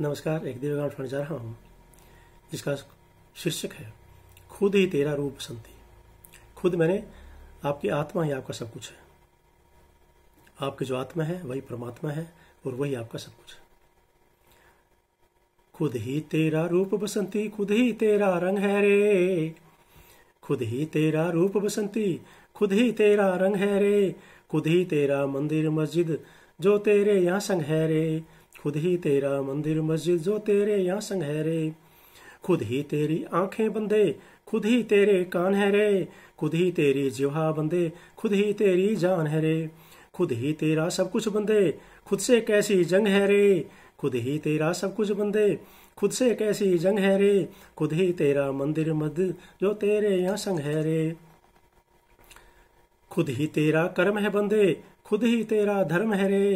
नमस्कार एक दिव्यगान पढ़ जा रहा हूँ जिसका शीर्षक है खुद ही तेरा रूप संति खुद मैंने आपकी आत्मा ही आपका सब कुछ है आपकी जो आत्मा है वही परमात्मा है और वही आपका सब कुछ है खुद ही तेरा रूप बसंती खुद ही तेरा रंग है रे खुद ही तेरा रूप बसंती खुद ही तेरा रंग है रे खुद ही तेरा मंदिर मस्जिद जो तेरे यहाँ संग है रे खुद ही तेरा मंदिर मस्जिद जो तेरे यहाँ संग है रे खुद ही तेरी आंखें बंदे खुद ही तेरे कान है रे खुद ही तेरी जिहा बंदे खुद ही तेरी जान है रे खुद ही तेरा सब कुछ बंदे खुद से कैसी जंग है रे खुद ही तेरा सब कुछ बंदे खुद से कैसी जंग है रे खुद ही तेरा मंदिर मद जो तेरे यहाँ संग है रे खुद ही तेरा कर्म है बंदे खुद ही तेरा धर्म है रे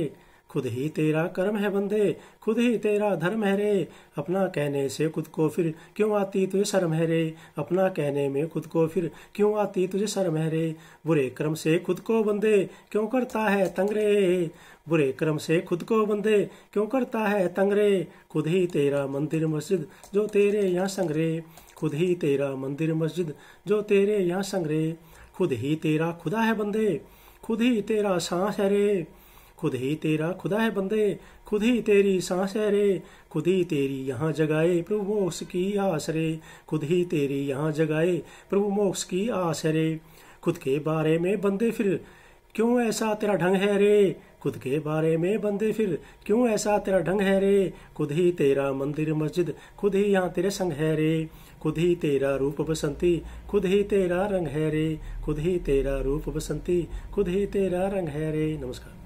खुद ही तेरा कर्म है बंदे खुद ही तेरा धर्म है रे अपना कहने से खुद को फिर क्यों आती तुझे शर्म है रे अपना कहने में खुद को फिर क्यों आती तुझे शर्म है रे बुरे क्रम से खुद को बंदे क्यों करता है तंगरे बुरे क्रम से खुद को बंदे क्यों करता है तंगरे खुद ही तेरा मंदिर मस्जिद जो तेरे यहाँ संगरे खुद ही तेरा मंदिर मस्जिद जो तेरे यहाँ संगरे खुद ही तेरा खुदा है बंदे खुद ही तेरा सांस है रे खुद ही तेरा खुदा है बंदे खुद ही तेरी सांस है रे खुद ही तेरी यहाँ जगाए प्रभु मोक्ष की आस रे खुद ही तेरी यहाँ जगाए प्रभु मोक्ष की आस है रे खुद के बारे में बंदे फिर क्यों ऐसा तेरा ढंग है रे खुद के बारे में बंदे फिर क्यों ऐसा तेरा ढंग है रे खुद ही तेरा मंदिर मस्जिद खुद ही यहाँ तेरे संग है रे खुद ही तेरा रूप बसंती खुद ही तेरा रंग है रे खुद ही तेरा रूप बसंती खुद ही तेरा रंग है रे नमस्कार